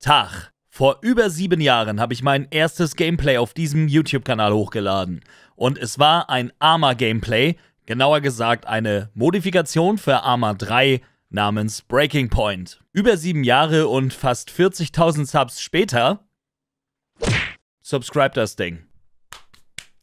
Tag. Vor über sieben Jahren habe ich mein erstes Gameplay auf diesem YouTube-Kanal hochgeladen. Und es war ein Arma-Gameplay, genauer gesagt eine Modifikation für Arma 3 namens Breaking Point. Über sieben Jahre und fast 40.000 Subs später, subscribe das Ding.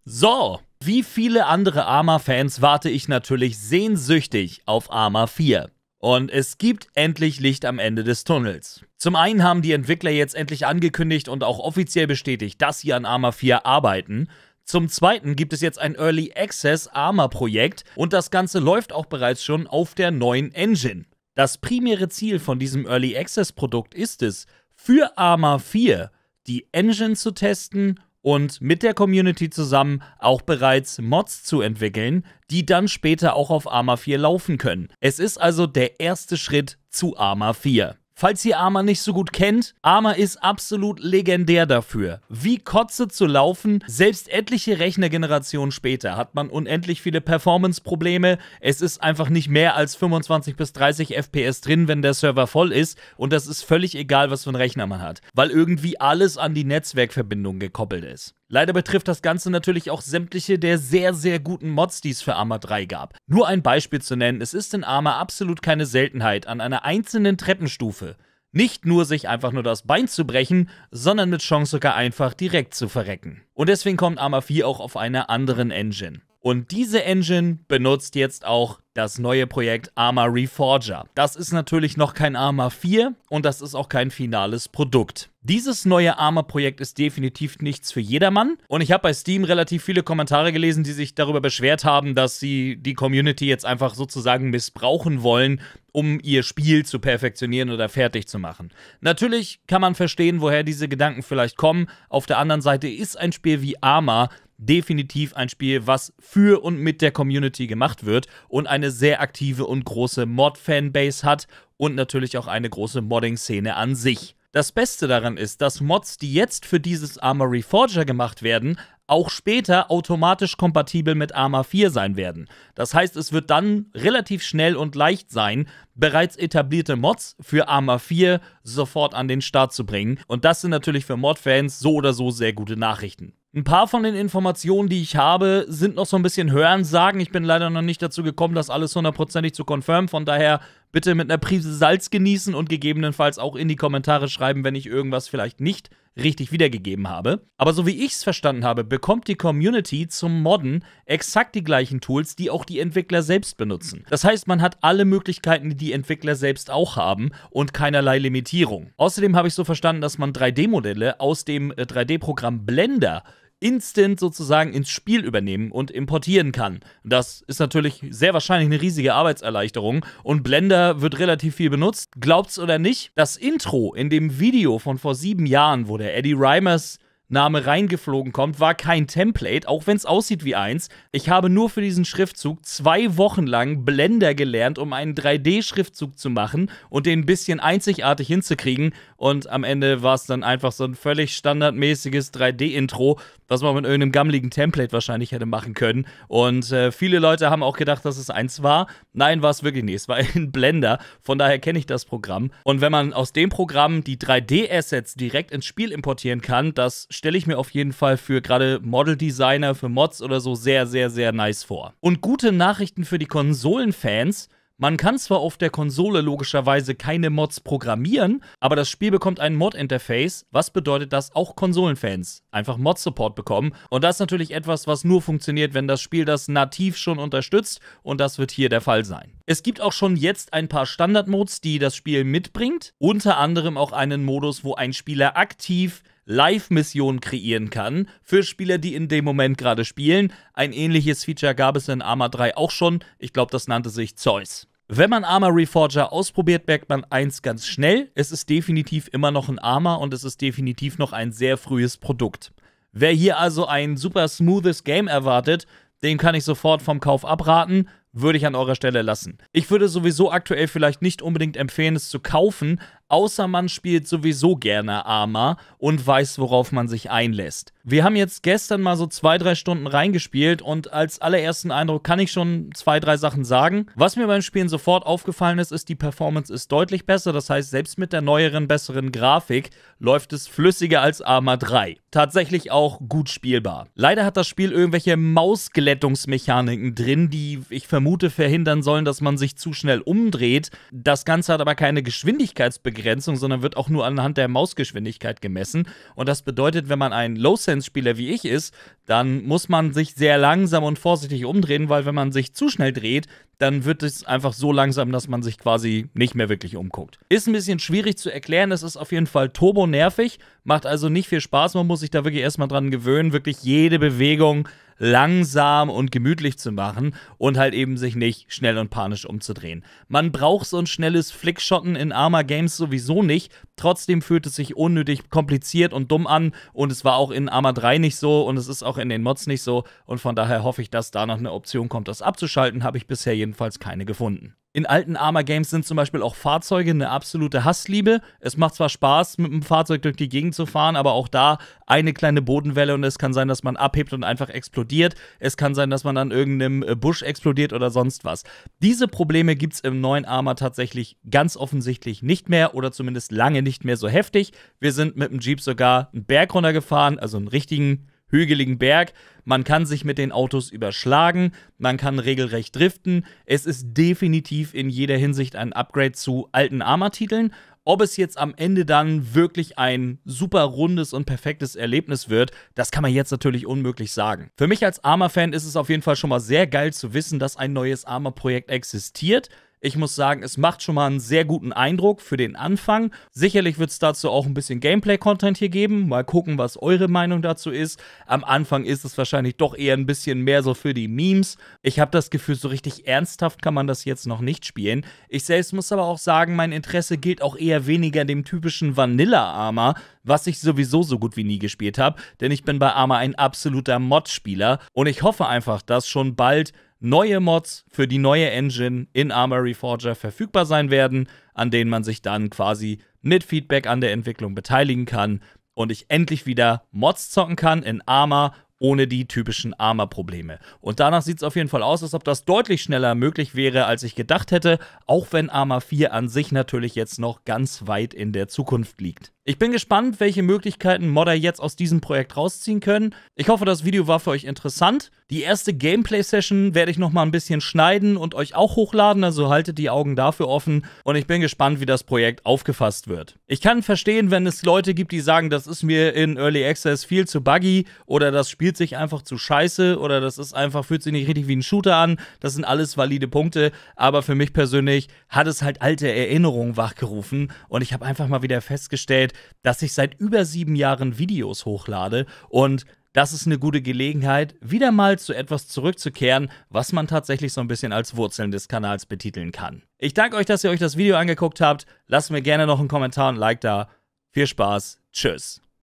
So, wie viele andere Arma-Fans warte ich natürlich sehnsüchtig auf Arma 4. Und es gibt endlich Licht am Ende des Tunnels. Zum einen haben die Entwickler jetzt endlich angekündigt und auch offiziell bestätigt, dass sie an Arma 4 arbeiten. Zum zweiten gibt es jetzt ein Early Access Arma Projekt und das Ganze läuft auch bereits schon auf der neuen Engine. Das primäre Ziel von diesem Early Access Produkt ist es, für Arma 4 die Engine zu testen und mit der Community zusammen auch bereits Mods zu entwickeln, die dann später auch auf Arma 4 laufen können. Es ist also der erste Schritt zu Arma 4. Falls ihr Arma nicht so gut kennt, Arma ist absolut legendär dafür. Wie Kotze zu laufen, selbst etliche Rechnergenerationen später hat man unendlich viele Performance-Probleme. Es ist einfach nicht mehr als 25 bis 30 FPS drin, wenn der Server voll ist. Und das ist völlig egal, was für ein Rechner man hat, weil irgendwie alles an die Netzwerkverbindung gekoppelt ist. Leider betrifft das Ganze natürlich auch sämtliche der sehr, sehr guten Mods, die es für Arma 3 gab. Nur ein Beispiel zu nennen, es ist in Arma absolut keine Seltenheit, an einer einzelnen Treppenstufe nicht nur sich einfach nur das Bein zu brechen, sondern mit Chance sogar einfach direkt zu verrecken. Und deswegen kommt Arma 4 auch auf einer anderen Engine. Und diese Engine benutzt jetzt auch das neue Projekt Arma Reforger. Das ist natürlich noch kein Arma 4 und das ist auch kein finales Produkt. Dieses neue Arma-Projekt ist definitiv nichts für jedermann. Und ich habe bei Steam relativ viele Kommentare gelesen, die sich darüber beschwert haben, dass sie die Community jetzt einfach sozusagen missbrauchen wollen, um ihr Spiel zu perfektionieren oder fertig zu machen. Natürlich kann man verstehen, woher diese Gedanken vielleicht kommen. Auf der anderen Seite ist ein Spiel wie Arma definitiv ein Spiel, was für und mit der Community gemacht wird und eine sehr aktive und große Mod-Fanbase hat und natürlich auch eine große Modding-Szene an sich. Das Beste daran ist, dass Mods, die jetzt für dieses Armory Forger gemacht werden, auch später automatisch kompatibel mit Arma 4 sein werden. Das heißt, es wird dann relativ schnell und leicht sein, bereits etablierte Mods für Arma 4 sofort an den Start zu bringen. Und das sind natürlich für Mod-Fans so oder so sehr gute Nachrichten. Ein paar von den Informationen, die ich habe, sind noch so ein bisschen Hörensagen. Ich bin leider noch nicht dazu gekommen, das alles hundertprozentig zu konfirmen. Von daher bitte mit einer Prise Salz genießen und gegebenenfalls auch in die Kommentare schreiben, wenn ich irgendwas vielleicht nicht richtig wiedergegeben habe. Aber so wie ich es verstanden habe, bekommt die Community zum Modden exakt die gleichen Tools, die auch die Entwickler selbst benutzen. Das heißt, man hat alle Möglichkeiten, die die Entwickler selbst auch haben und keinerlei Limitierung. Außerdem habe ich so verstanden, dass man 3D-Modelle aus dem 3D-Programm äh, Blender instant sozusagen ins Spiel übernehmen und importieren kann. Das ist natürlich sehr wahrscheinlich eine riesige Arbeitserleichterung und Blender wird relativ viel benutzt. Glaubt's oder nicht, das Intro in dem Video von vor sieben Jahren, wo der Eddie Reimers Name reingeflogen kommt, war kein Template, auch wenn es aussieht wie eins. Ich habe nur für diesen Schriftzug zwei Wochen lang Blender gelernt, um einen 3D-Schriftzug zu machen und den ein bisschen einzigartig hinzukriegen, und am Ende war es dann einfach so ein völlig standardmäßiges 3D-Intro, was man mit irgendeinem gammeligen Template wahrscheinlich hätte machen können. Und äh, viele Leute haben auch gedacht, dass es eins war. Nein, war es wirklich nicht. Es war ein Blender. Von daher kenne ich das Programm. Und wenn man aus dem Programm die 3D-Assets direkt ins Spiel importieren kann, das stelle ich mir auf jeden Fall für gerade Model-Designer, für Mods oder so sehr, sehr, sehr nice vor. Und gute Nachrichten für die Konsolenfans. Man kann zwar auf der Konsole logischerweise keine Mods programmieren, aber das Spiel bekommt ein Mod-Interface, was bedeutet, dass auch Konsolenfans einfach Mod-Support bekommen. Und das ist natürlich etwas, was nur funktioniert, wenn das Spiel das nativ schon unterstützt und das wird hier der Fall sein. Es gibt auch schon jetzt ein paar standard modes die das Spiel mitbringt, unter anderem auch einen Modus, wo ein Spieler aktiv Live-Missionen kreieren kann für Spieler, die in dem Moment gerade spielen. Ein ähnliches Feature gab es in Arma 3 auch schon. Ich glaube, das nannte sich Zeus. Wenn man Arma Reforger ausprobiert, merkt man eins ganz schnell. Es ist definitiv immer noch ein Arma und es ist definitiv noch ein sehr frühes Produkt. Wer hier also ein super smoothes Game erwartet, den kann ich sofort vom Kauf abraten, würde ich an eurer Stelle lassen. Ich würde sowieso aktuell vielleicht nicht unbedingt empfehlen, es zu kaufen, außer man spielt sowieso gerne Arma und weiß, worauf man sich einlässt. Wir haben jetzt gestern mal so zwei, drei Stunden reingespielt und als allerersten Eindruck kann ich schon zwei, drei Sachen sagen. Was mir beim Spielen sofort aufgefallen ist, ist, die Performance ist deutlich besser. Das heißt, selbst mit der neueren, besseren Grafik läuft es flüssiger als Arma 3. Tatsächlich auch gut spielbar. Leider hat das Spiel irgendwelche Mausglättungsmechaniken drin, die ich vermute verhindern sollen, dass man sich zu schnell umdreht. Das Ganze hat aber keine Geschwindigkeitsbegrenzung Begrenzung, sondern wird auch nur anhand der Mausgeschwindigkeit gemessen. Und das bedeutet, wenn man ein Low-Sense-Spieler wie ich ist, dann muss man sich sehr langsam und vorsichtig umdrehen, weil wenn man sich zu schnell dreht, dann wird es einfach so langsam, dass man sich quasi nicht mehr wirklich umguckt. Ist ein bisschen schwierig zu erklären, es ist auf jeden Fall turbo nervig, macht also nicht viel Spaß, man muss sich da wirklich erstmal dran gewöhnen, wirklich jede Bewegung langsam und gemütlich zu machen und halt eben sich nicht schnell und panisch umzudrehen. Man braucht so ein schnelles Flickschotten in Arma Games sowieso nicht. Trotzdem fühlt es sich unnötig kompliziert und dumm an und es war auch in Arma 3 nicht so und es ist auch in den Mods nicht so und von daher hoffe ich, dass da noch eine Option kommt, das abzuschalten. Habe ich bisher jedenfalls keine gefunden. In alten Arma-Games sind zum Beispiel auch Fahrzeuge eine absolute Hassliebe. Es macht zwar Spaß, mit einem Fahrzeug durch die Gegend zu fahren, aber auch da eine kleine Bodenwelle und es kann sein, dass man abhebt und einfach explodiert. Es kann sein, dass man an irgendeinem äh, Busch explodiert oder sonst was. Diese Probleme gibt es im neuen Arma tatsächlich ganz offensichtlich nicht mehr oder zumindest lange nicht mehr so heftig. Wir sind mit dem Jeep sogar einen Berg runtergefahren, also einen richtigen hügeligen Berg. Man kann sich mit den Autos überschlagen, man kann regelrecht driften. Es ist definitiv in jeder Hinsicht ein Upgrade zu alten Arma-Titeln. Ob es jetzt am Ende dann wirklich ein super rundes und perfektes Erlebnis wird, das kann man jetzt natürlich unmöglich sagen. Für mich als Arma-Fan ist es auf jeden Fall schon mal sehr geil zu wissen, dass ein neues Arma-Projekt existiert. Ich muss sagen, es macht schon mal einen sehr guten Eindruck für den Anfang. Sicherlich wird es dazu auch ein bisschen Gameplay-Content hier geben. Mal gucken, was eure Meinung dazu ist. Am Anfang ist es wahrscheinlich doch eher ein bisschen mehr so für die Memes. Ich habe das Gefühl, so richtig ernsthaft kann man das jetzt noch nicht spielen. Ich selbst muss aber auch sagen, mein Interesse gilt auch eher weniger dem typischen vanilla armor was ich sowieso so gut wie nie gespielt habe, denn ich bin bei Armor ein absoluter Mod-Spieler und ich hoffe einfach, dass schon bald neue Mods für die neue Engine in Armory Forger verfügbar sein werden, an denen man sich dann quasi mit Feedback an der Entwicklung beteiligen kann und ich endlich wieder Mods zocken kann in Armor ohne die typischen armor probleme Und danach sieht es auf jeden Fall aus, als ob das deutlich schneller möglich wäre, als ich gedacht hätte, auch wenn Armor 4 an sich natürlich jetzt noch ganz weit in der Zukunft liegt. Ich bin gespannt, welche Möglichkeiten Modder jetzt aus diesem Projekt rausziehen können. Ich hoffe, das Video war für euch interessant. Die erste Gameplay-Session werde ich nochmal ein bisschen schneiden und euch auch hochladen, also haltet die Augen dafür offen. Und ich bin gespannt, wie das Projekt aufgefasst wird. Ich kann verstehen, wenn es Leute gibt, die sagen, das ist mir in Early Access viel zu buggy oder das spielt sich einfach zu scheiße oder das ist einfach, fühlt sich nicht richtig wie ein Shooter an. Das sind alles valide Punkte, aber für mich persönlich hat es halt alte Erinnerungen wachgerufen und ich habe einfach mal wieder festgestellt, dass ich seit über sieben Jahren Videos hochlade und das ist eine gute Gelegenheit, wieder mal zu etwas zurückzukehren, was man tatsächlich so ein bisschen als Wurzeln des Kanals betiteln kann. Ich danke euch, dass ihr euch das Video angeguckt habt. Lasst mir gerne noch einen Kommentar und ein Like da. Viel Spaß. Tschüss.